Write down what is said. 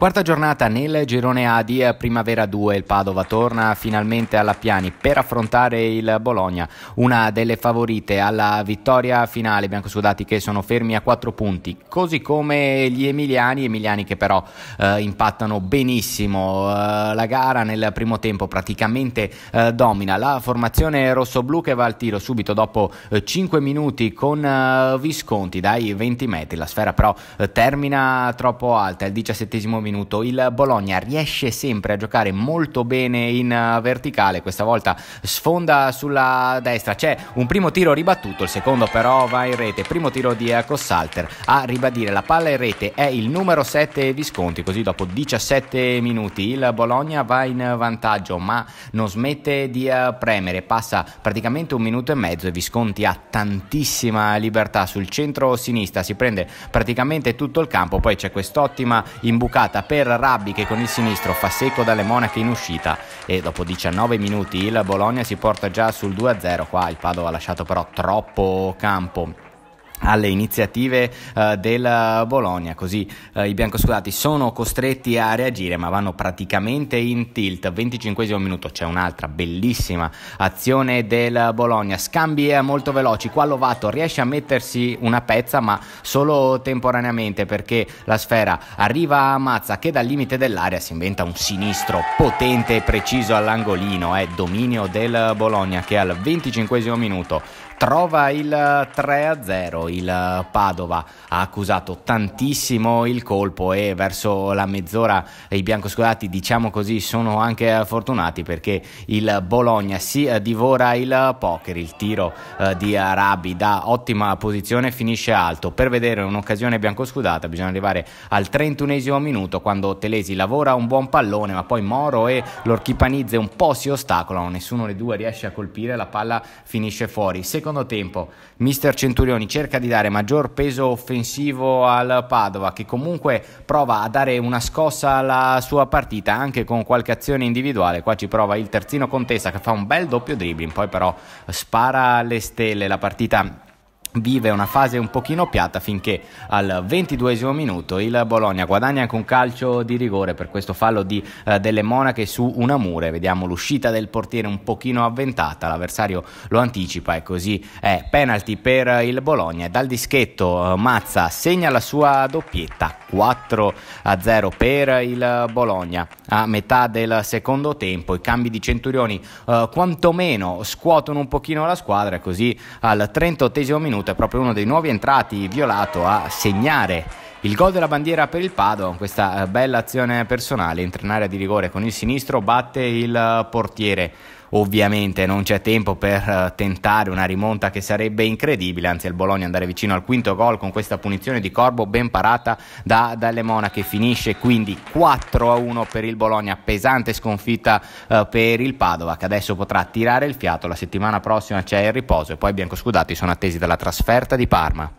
Quarta giornata nel girone A di Primavera 2, il Padova torna finalmente alla Piani per affrontare il Bologna, una delle favorite alla vittoria finale, biancosudati che sono fermi a 4 punti, così come gli emiliani, emiliani che però eh, impattano benissimo eh, la gara nel primo tempo, praticamente eh, domina la formazione rosso-blu che va al tiro subito dopo 5 eh, minuti con eh, Visconti dai 20 metri, la sfera però eh, termina troppo alta, il 17 minuto minuto. Il Bologna riesce sempre a giocare molto bene in eh, verticale, questa volta sfonda sulla destra, c'è un primo tiro ribattuto, il secondo però va in rete, primo tiro di Cossalter a ribadire la palla in rete è il numero 7 Visconti, così dopo 17 minuti il Bologna va in vantaggio ma non smette di eh, premere, passa praticamente un minuto e mezzo e Visconti ha tantissima libertà sul centro-sinistra, si prende praticamente tutto il campo, poi c'è quest'ottima imbucata giocata per Rabbi che con il sinistro fa secco dalle monache in uscita e dopo 19 minuti il Bologna si porta già sul 2-0, qua il Padova ha lasciato però troppo campo alle iniziative eh, del Bologna, così eh, i biancoscurati sono costretti a reagire ma vanno praticamente in tilt. 25 minuto c'è un'altra bellissima azione del Bologna, scambi eh, molto veloci, qua Lovato riesce a mettersi una pezza ma solo temporaneamente perché la sfera arriva a Mazza che dal limite dell'area si inventa un sinistro potente e preciso all'angolino, è eh, dominio del Bologna che al 25 minuto trova il 3-0. Il Padova ha accusato tantissimo il colpo e verso la mezz'ora i biancoscolati, diciamo così, sono anche fortunati perché il Bologna si divora il poker. Il tiro eh, di Arabi da ottima posizione finisce alto. Per vedere un'occasione biancoscudata bisogna arrivare al 31 minuto quando Telesi lavora un buon pallone, ma poi Moro e l'Orchipanizze un po' si ostacolano, nessuno dei due riesce a colpire, la palla finisce fuori. Secondo secondo tempo mister Centurioni cerca di dare maggior peso offensivo al Padova che comunque prova a dare una scossa alla sua partita anche con qualche azione individuale. Qua ci prova il terzino Contessa che fa un bel doppio dribbling, poi però spara alle stelle la partita vive una fase un pochino piatta finché al 22 minuto il Bologna guadagna anche un calcio di rigore per questo fallo di, eh, delle monache su una mura vediamo l'uscita del portiere un pochino avventata, l'avversario lo anticipa e così è penalty per il Bologna dal dischetto eh, Mazza segna la sua doppietta 4 a 0 per il Bologna a metà del secondo tempo i cambi di Centurioni eh, quantomeno scuotono un pochino la squadra e così al 38 minuto minuto è proprio uno dei nuovi entrati Violato a segnare il gol della bandiera per il Padova, questa eh, bella azione personale, entra in area di rigore con il sinistro, batte il eh, portiere ovviamente non c'è tempo per eh, tentare una rimonta che sarebbe incredibile, anzi il Bologna andare vicino al quinto gol con questa punizione di Corbo ben parata da Dalle Monache, finisce quindi 4 a 1 per il Bologna, pesante sconfitta eh, per il Padova che adesso potrà tirare il fiato, la settimana prossima c'è il riposo e poi biancoscudati sono attesi dalla trasferta di Parma.